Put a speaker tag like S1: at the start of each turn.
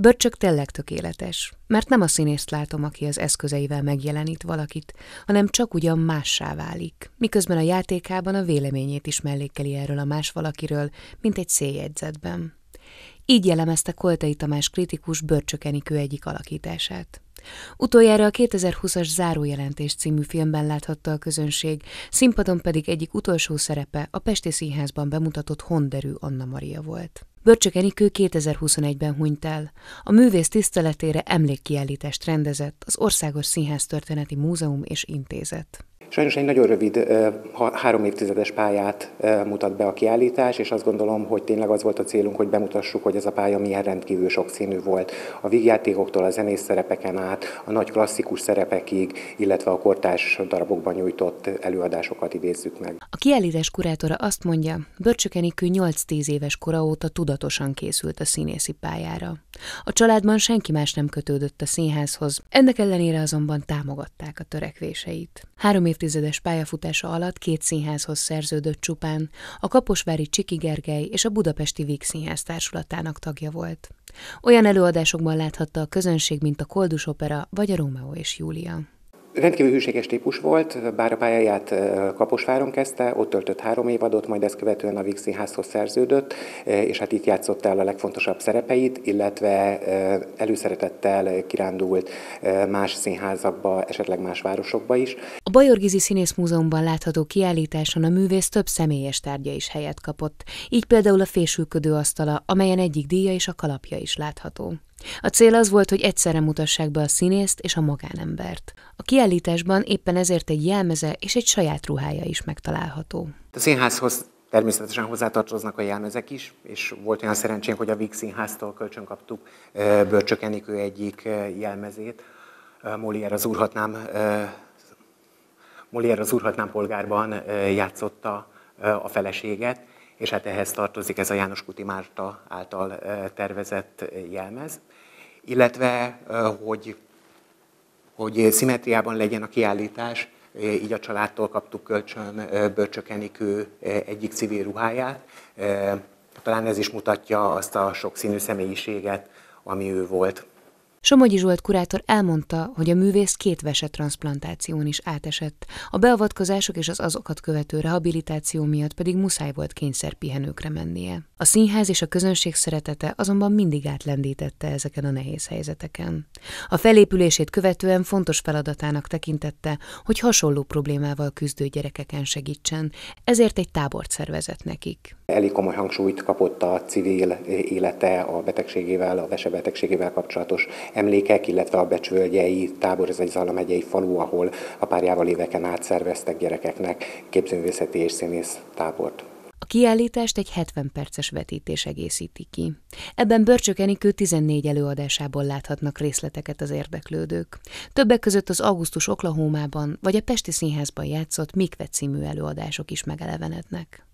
S1: Börcsök tényleg tökéletes, mert nem a színészt látom, aki az eszközeivel megjelenít valakit, hanem csak ugyan mássá válik, miközben a játékában a véleményét is mellékeli erről a más valakiről, mint egy széljegyzetben. Így jellemezte Koltai Tamás kritikus Börcsökenikő egyik alakítását. Utoljára a 2020-as Zárójelentés című filmben láthatta a közönség, színpadon pedig egyik utolsó szerepe a Pesti Színházban bemutatott Honderű Anna Maria volt. Börcsök Enikő 2021-ben hunyt el. A művész tiszteletére emlékkiállítást rendezett az Országos Színház Történeti Múzeum és Intézet.
S2: Sajnos egy nagyon rövid, három évtizedes pályát mutat be a kiállítás, és azt gondolom, hogy tényleg az volt a célunk, hogy bemutassuk, hogy ez a pálya milyen rendkívül sokszínű volt. A vígjátékoktól a zenész szerepeken át, a nagy klasszikus szerepekig, illetve a kortás darabokban nyújtott előadásokat idézzük meg.
S1: A kiállítás kurátora azt mondja, Börcsökenikő 8-10 éves kora óta tudatosan készült a színészi pályára. A családban senki más nem kötődött a színházhoz, ennek ellenére azonban támogatták a törekvéseit. Három év évtizedes pályafutása alatt két színházhoz szerződött csupán, a Kaposvári Csiki Gergely és a Budapesti Víg Színház társulatának tagja volt. Olyan előadásokban láthatta a közönség, mint a Koldus Opera vagy a Rómeó és Júlia.
S2: Rendkívül hűséges típus volt, bár a pályáját Kaposváron kezdte, ott töltött három évadot, majd ezt követően a Vixi házhoz szerződött, és hát itt játszott el a legfontosabb szerepeit, illetve előszeretettel kirándult más színházakba, esetleg más városokba is.
S1: A Bajorgizi Színész Múzeumban látható kiállításon a művész több személyes tárgya is helyet kapott, így például a fésülködő asztala, amelyen egyik díja és a kalapja is látható. A cél az volt, hogy egyszerre mutassák be a színészt és a magánembert. A kiállításban éppen ezért egy jelmeze és egy saját ruhája is megtalálható.
S2: A színházhoz Természetesen hozzátartoznak a jelmezek is, és volt olyan szerencsénk, hogy a Víg Színháztól kölcsön kaptuk Börcsök egyik jelmezét, Molière az Urhatnám, Molière az Urhatnám polgárban játszotta a feleséget, és hát ehhez tartozik ez a János Kuti Márta által tervezett jelmez, illetve hogy, hogy szimetriában legyen a kiállítás, így a családtól kaptuk kölcsön Börcsökenikő egyik civil ruháját. Talán ez is mutatja azt a sokszínű személyiséget, ami ő volt.
S1: Somogyi Zsolt kurátor elmondta, hogy a művész két vesetransplantáción is átesett, a beavatkozások és az azokat követő rehabilitáció miatt pedig muszáj volt kényszerpihenőkre mennie. A színház és a közönség szeretete azonban mindig átlendítette ezeken a nehéz helyzeteken. A felépülését követően fontos feladatának tekintette, hogy hasonló problémával küzdő gyerekeken segítsen, ezért egy tábort szervezett
S2: nekik. Elég komoly hangsúlyt kapott a civil élete a betegségével, a vesebetegségével kapcsolatos emlékek, illetve a becsvölgyei tábor, ez egy Zala megyei falu, ahol a párjával éveken át szerveztek gyerekeknek képzőművészeti és színész tábort.
S1: A kiállítást egy 70 perces vetítés egészíti ki. Ebben Börcsök Enikő 14 előadásából láthatnak részleteket az érdeklődők. Többek között az augusztus Oklahomában vagy a Pesti Színházban játszott Mikve című előadások is megelevenednek.